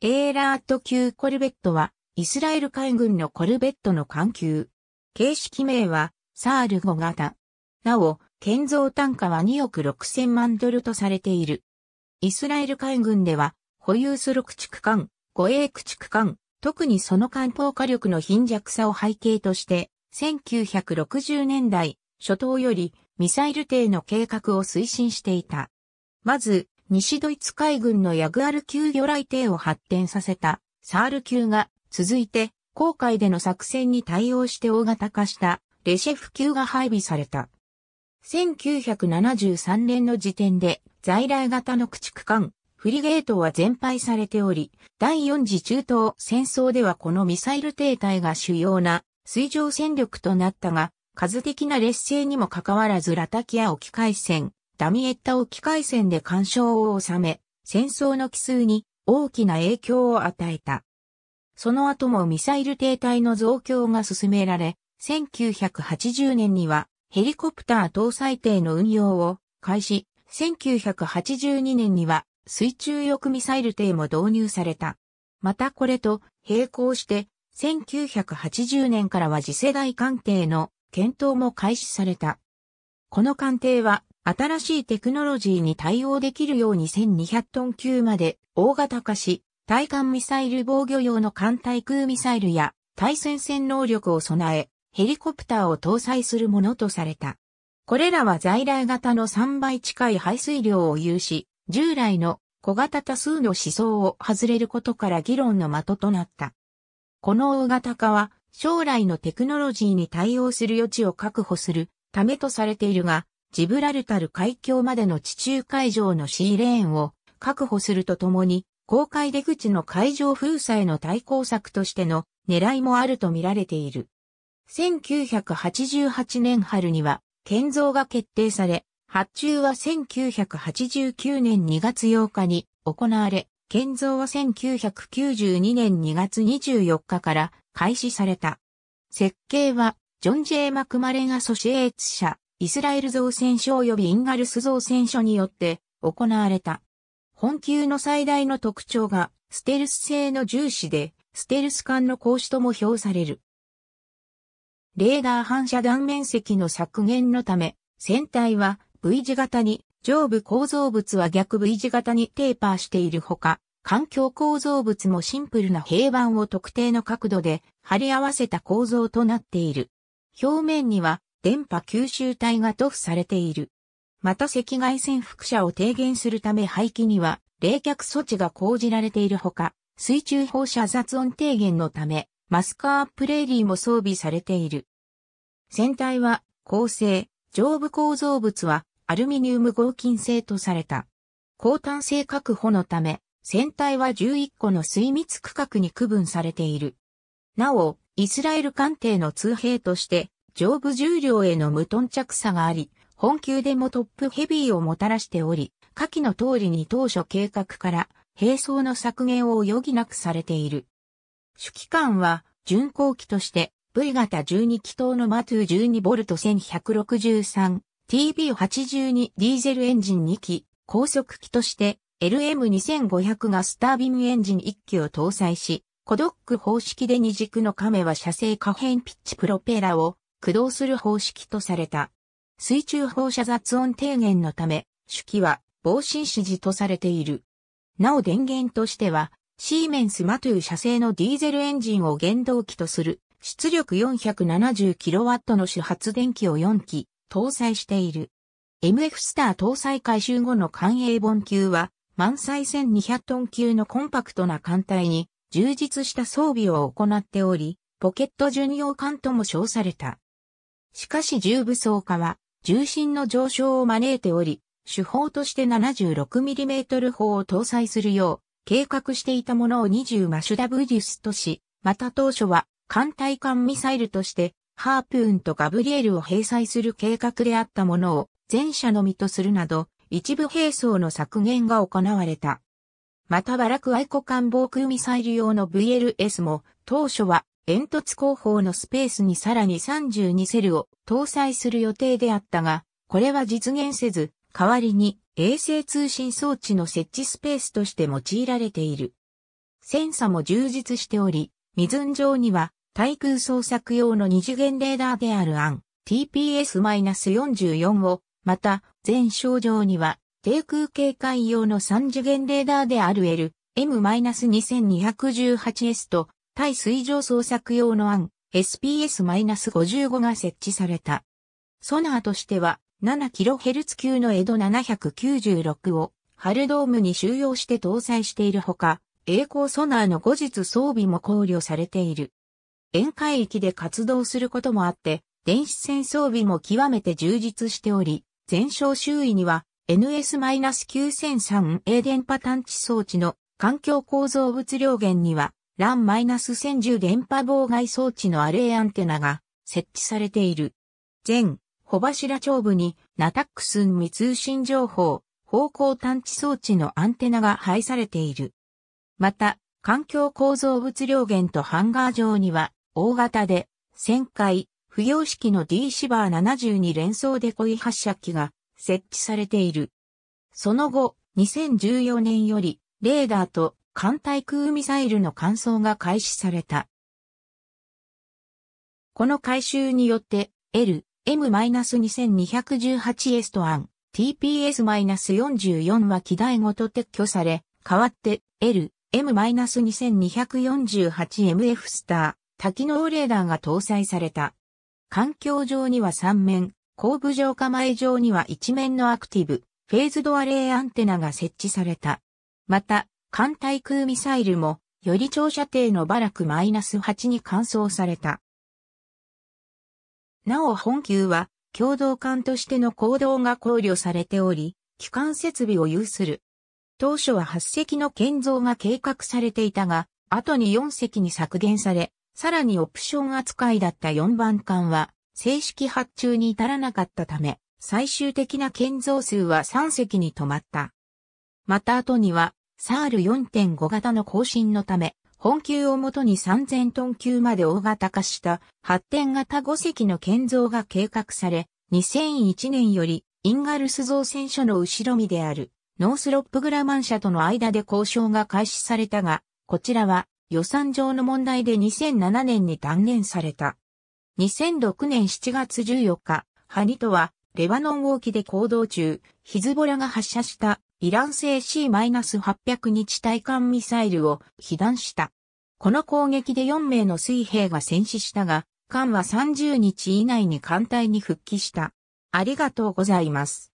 エーラート級コルベットは、イスラエル海軍のコルベットの艦級。形式名は、サール5型。なお、建造単価は2億6千万ドルとされている。イスラエル海軍では、保有する駆逐艦、護衛駆逐艦、特にその艦砲火力の貧弱さを背景として、1960年代、初頭よりミサイル艇の計画を推進していた。まず、西ドイツ海軍のヤグアル級魚雷艇を発展させたサール級が続いて航海での作戦に対応して大型化したレシェフ級が配備された。1973年の時点で在来型の駆逐艦フリゲートは全廃されており、第4次中東戦争ではこのミサイル艇滞が主要な水上戦力となったが、数的な劣勢にもかかわらずラタキア沖海戦、ダミエッタ沖海戦で干渉を収め、戦争の奇数に大きな影響を与えた。その後もミサイル停滞の増強が進められ、1980年にはヘリコプター搭載艇の運用を開始、1982年には水中翼ミサイル艇も導入された。またこれと並行して、1980年からは次世代艦艇の検討も開始された。この艦艇は新しいテクノロジーに対応できるように1200トン級まで大型化し、対艦ミサイル防御用の艦対空ミサイルや対戦戦能力を備え、ヘリコプターを搭載するものとされた。これらは在来型の3倍近い排水量を有し、従来の小型多数の思想を外れることから議論の的となった。この大型化は将来のテクノロジーに対応する余地を確保するためとされているが、ジブラルタル海峡までの地中海上のシーレーンを確保するとともに、公海出口の海上封鎖への対抗策としての狙いもあると見られている。1988年春には建造が決定され、発注は1989年2月8日に行われ、建造は1992年2月24日から開始された。設計はジョン・ジェー・マクマレン・アソシエーツ社、イスラエル造船所及びインガルス造船所によって行われた。本級の最大の特徴が、ステルス製の重視で、ステルス艦の格子とも評される。レーダー反射断面積の削減のため、船体は V 字型に、上部構造物は逆 V 字型にテーパーしているほか、環境構造物もシンプルな平板を特定の角度で貼り合わせた構造となっている。表面には電波吸収体が塗布されている。また赤外線輻射を低減するため排気には冷却措置が講じられているほか、水中放射雑音低減のため、マスカープレーリーも装備されている。船体は、構成、上部構造物は、アルミニウム合金製とされた。高炭性確保のため、船体は11個の水密区画に区分されている。なお、イスラエル艦艇の通兵として、上部重量への無頓着さがあり、本級でもトップヘビーをもたらしており、下記の通りに当初計画から、兵装の削減を余儀なくされている。主機関は、巡航機として、V 型12気筒のマトゥ12ボルト 1163TB82 ディーゼルエンジン2機、高速機として LM2500 ガスタービンエンジン1機を搭載し、コドック方式で二軸の亀は射精可変ピッチプロペラを駆動する方式とされた。水中放射雑音低減のため、手記は防振指示とされている。なお電源としては、シーメンスマトゥー射製のディーゼルエンジンを原動機とする出力 470kW の主発電機を4機搭載している。MF スター搭載回収後の艦営本級は満載1200トン級のコンパクトな艦隊に充実した装備を行っており、ポケット巡洋艦とも称された。しかし重武装化は、重心の上昇を招いており、手法として 76mm 砲を搭載するよう、計画していたものを20マシュダブリュスとし、また当初は、艦隊艦ミサイルとして、ハープーンとガブリエルを併載する計画であったものを、前者のみとするなど、一部兵装の削減が行われた。またバラクアイ艦防空ミサイル用の VLS も、当初は煙突後方のスペースにさらに32セルを搭載する予定であったが、これは実現せず、代わりに衛星通信装置の設置スペースとして用いられている。センサも充実しており、水ん上には対空捜索用の二次元レーダーであるアン TPS-44 を、また全症状には低空警戒用の3次元レーダーである L、M-2218S と、対水上捜索用の案、SPS-55 が設置された。ソナーとしては、7kHz 級のエド796を、ハルドームに収容して搭載しているほか、栄光ソナーの後日装備も考慮されている。沿海域で活動することもあって、電子戦装備も極めて充実しており、全焼周囲には NS-9003A 電波探知装置の環境構造物量源には、LAN-1010 電波妨害装置のアレイアンテナが設置されている。前、小柱長部に、ナタックスン未通信情報、方向探知装置のアンテナが配されている。また、環境構造物量源とハンガー上には、大型で、旋回、不要式の D シバー72連装デコイ発射機が設置されている。その後、2014年より、レーダーと艦対空ミサイルの換装が開始された。この改修によって、L、M-2218S と案、TPS-44 は機体ごと撤去され、代わって、L、M-2248MF スター、多機能レーダーが搭載された。環境上には3面、後部上構え上には一面のアクティブ、フェーズドアレイアンテナが設置された。また、艦対空ミサイルも、より長射程のバラク -8 に換装された。なお本級は、共同艦としての行動が考慮されており、機関設備を有する。当初は8隻の建造が計画されていたが、後に4隻に削減され、さらにオプション扱いだった4番艦は、正式発注に至らなかったため、最終的な建造数は3隻に止まった。また後には、サール4.5型の更新のため、本級をもとに3000トン級まで大型化した発展型5隻の建造が計画され、2001年よりインガルス造船所の後ろ身であるノースロップグラマン社との間で交渉が開始されたが、こちらは予算上の問題で2007年に断念された。2006年7月14日、ハニトは、レバノン沖で行動中、ヒズボラが発射したイラン製 C-800 日対艦ミサイルを被弾した。この攻撃で4名の水兵が戦死したが、艦は30日以内に艦隊に復帰した。ありがとうございます。